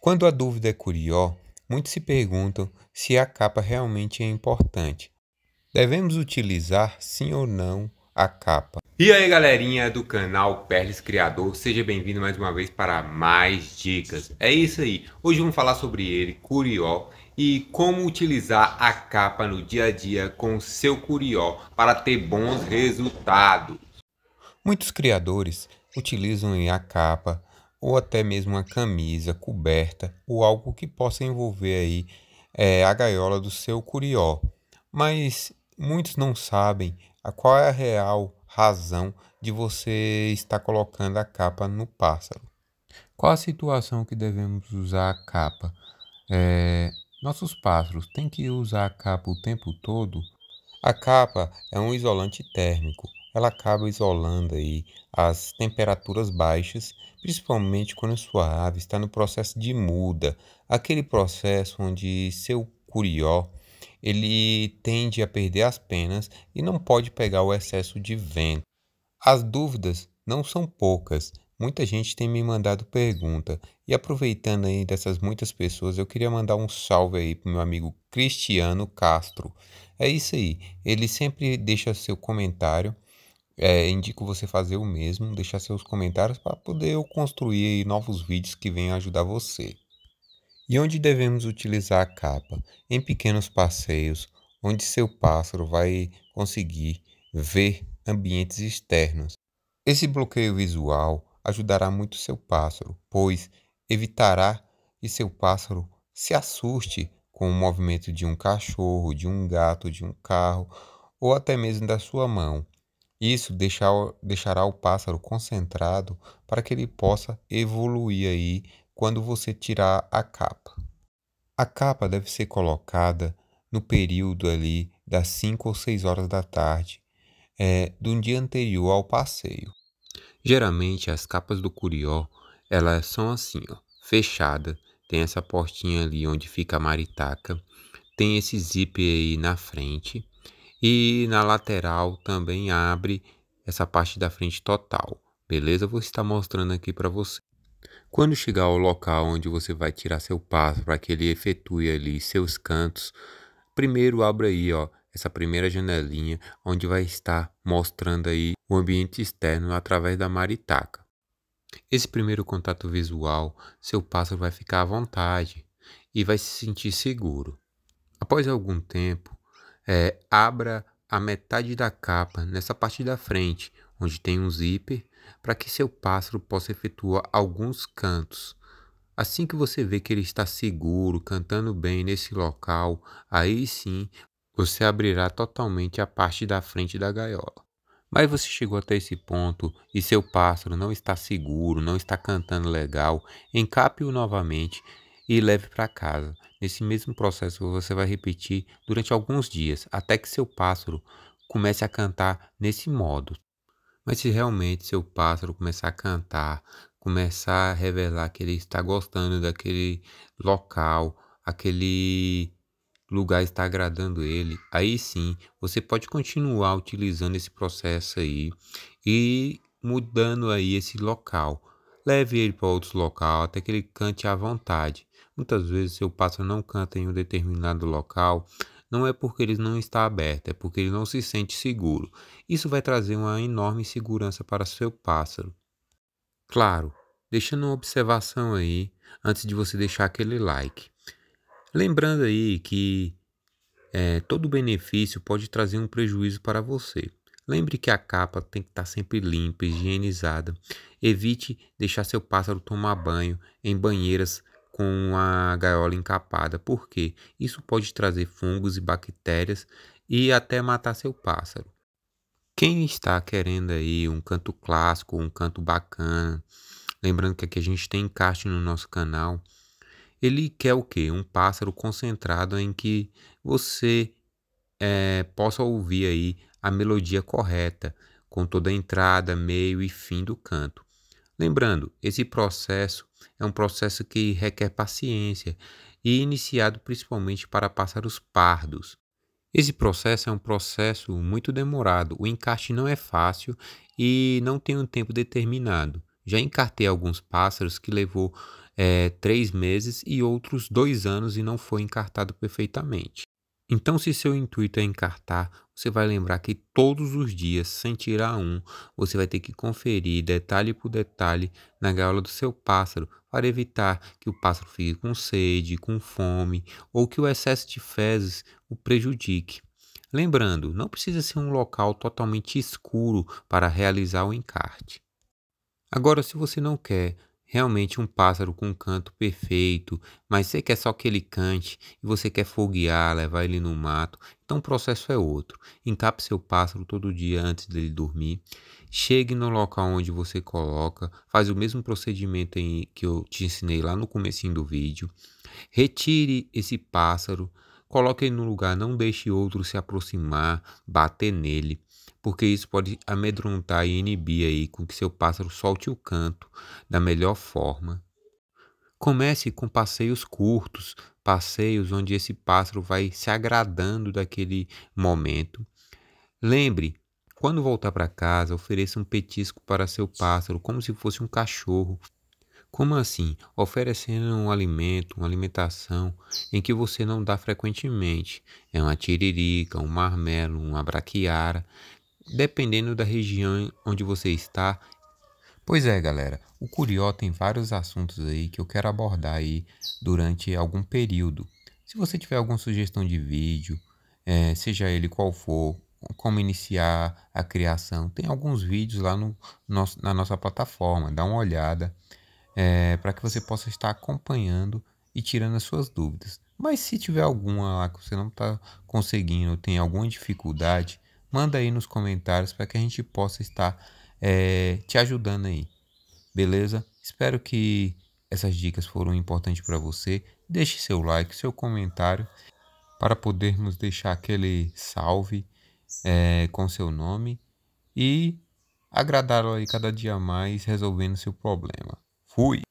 Quando a dúvida é curió, muitos se perguntam se a capa realmente é importante. Devemos utilizar sim ou não a capa? E aí galerinha do canal Perles Criador, seja bem-vindo mais uma vez para mais dicas. É isso aí, hoje vamos falar sobre ele, curió, e como utilizar a capa no dia a dia com seu curió para ter bons resultados. Muitos criadores utilizam a capa ou até mesmo uma camisa coberta ou algo que possa envolver aí é, a gaiola do seu curió. Mas muitos não sabem a qual é a real razão de você estar colocando a capa no pássaro. Qual a situação que devemos usar a capa? É, nossos pássaros têm que usar a capa o tempo todo? A capa é um isolante térmico ela acaba isolando aí as temperaturas baixas, principalmente quando sua ave está no processo de muda, aquele processo onde seu curió ele tende a perder as penas e não pode pegar o excesso de vento. As dúvidas não são poucas. Muita gente tem me mandado pergunta e aproveitando aí dessas muitas pessoas, eu queria mandar um salve aí pro meu amigo Cristiano Castro. É isso aí. Ele sempre deixa seu comentário é, indico você fazer o mesmo, deixar seus comentários para poder eu construir novos vídeos que venham ajudar você. E onde devemos utilizar a capa? Em pequenos passeios, onde seu pássaro vai conseguir ver ambientes externos. Esse bloqueio visual ajudará muito seu pássaro, pois evitará que seu pássaro se assuste com o movimento de um cachorro, de um gato, de um carro ou até mesmo da sua mão. Isso deixar, deixará o pássaro concentrado para que ele possa evoluir aí quando você tirar a capa. A capa deve ser colocada no período ali das 5 ou 6 horas da tarde, é, do dia anterior ao passeio. Geralmente as capas do curió, elas são assim, ó, fechada, tem essa portinha ali onde fica a maritaca, tem esse zíper aí na frente e na lateral também abre essa parte da frente total, beleza? Vou estar mostrando aqui para você. Quando chegar ao local onde você vai tirar seu passo para que ele efetue ali seus cantos, primeiro abra aí, ó, essa primeira janelinha onde vai estar mostrando aí o ambiente externo através da maritaca. Esse primeiro contato visual, seu pássaro vai ficar à vontade e vai se sentir seguro. Após algum tempo, é, abra a metade da capa nessa parte da frente, onde tem um zíper, para que seu pássaro possa efetuar alguns cantos. Assim que você vê que ele está seguro, cantando bem nesse local, aí sim você abrirá totalmente a parte da frente da gaiola. Mas você chegou até esse ponto e seu pássaro não está seguro, não está cantando legal, encape-o novamente e leve para casa. Nesse mesmo processo você vai repetir durante alguns dias, até que seu pássaro comece a cantar nesse modo. Mas se realmente seu pássaro começar a cantar, começar a revelar que ele está gostando daquele local, aquele lugar está agradando ele, aí sim você pode continuar utilizando esse processo aí e mudando aí esse local. Leve ele para outros local até que ele cante à vontade. Muitas vezes seu pássaro não canta em um determinado local, não é porque ele não está aberto, é porque ele não se sente seguro. Isso vai trazer uma enorme segurança para seu pássaro. Claro, deixando uma observação aí antes de você deixar aquele like. Lembrando aí que é, todo benefício pode trazer um prejuízo para você. Lembre que a capa tem que estar sempre limpa, higienizada. Evite deixar seu pássaro tomar banho em banheiras com a gaiola encapada, porque isso pode trazer fungos e bactérias e até matar seu pássaro. Quem está querendo aí um canto clássico, um canto bacana, lembrando que aqui a gente tem encaixe no nosso canal, ele quer o quê? Um pássaro concentrado em que você é, possa ouvir aí a melodia correta, com toda a entrada, meio e fim do canto. Lembrando, esse processo é um processo que requer paciência e iniciado principalmente para pássaros pardos. Esse processo é um processo muito demorado, o encaixe não é fácil e não tem um tempo determinado. Já encartei alguns pássaros que levou é, três meses e outros dois anos e não foi encartado perfeitamente. Então, se seu intuito é encartar você vai lembrar que todos os dias, sem tirar um, você vai ter que conferir detalhe por detalhe na gaiola do seu pássaro para evitar que o pássaro fique com sede, com fome ou que o excesso de fezes o prejudique. Lembrando, não precisa ser um local totalmente escuro para realizar o encarte. Agora, se você não quer realmente um pássaro com um canto perfeito, mas você quer só que ele cante e você quer foguear, levar ele no mato, então o processo é outro. Encape seu pássaro todo dia antes dele dormir. Chegue no local onde você coloca, faz o mesmo procedimento em, que eu te ensinei lá no comecinho do vídeo. Retire esse pássaro, coloque ele no lugar, não deixe outro se aproximar, bater nele porque isso pode amedrontar e inibir aí com que seu pássaro solte o canto da melhor forma. Comece com passeios curtos, passeios onde esse pássaro vai se agradando daquele momento. Lembre, quando voltar para casa, ofereça um petisco para seu pássaro, como se fosse um cachorro. Como assim? Oferecendo um alimento, uma alimentação em que você não dá frequentemente. É uma tiririca, um marmelo, uma braquiara, dependendo da região onde você está. Pois é, galera, o Curió tem vários assuntos aí que eu quero abordar aí durante algum período. Se você tiver alguma sugestão de vídeo, é, seja ele qual for, como iniciar a criação, tem alguns vídeos lá no, nosso, na nossa plataforma, dá uma olhada é, para que você possa estar acompanhando e tirando as suas dúvidas. Mas se tiver alguma lá que você não está conseguindo, tem alguma dificuldade, manda aí nos comentários para que a gente possa estar é, te ajudando aí. Beleza? Espero que essas dicas foram importantes para você. Deixe seu like, seu comentário para podermos deixar aquele salve é, com seu nome e agradá-lo aí cada dia mais resolvendo seu problema. Fui!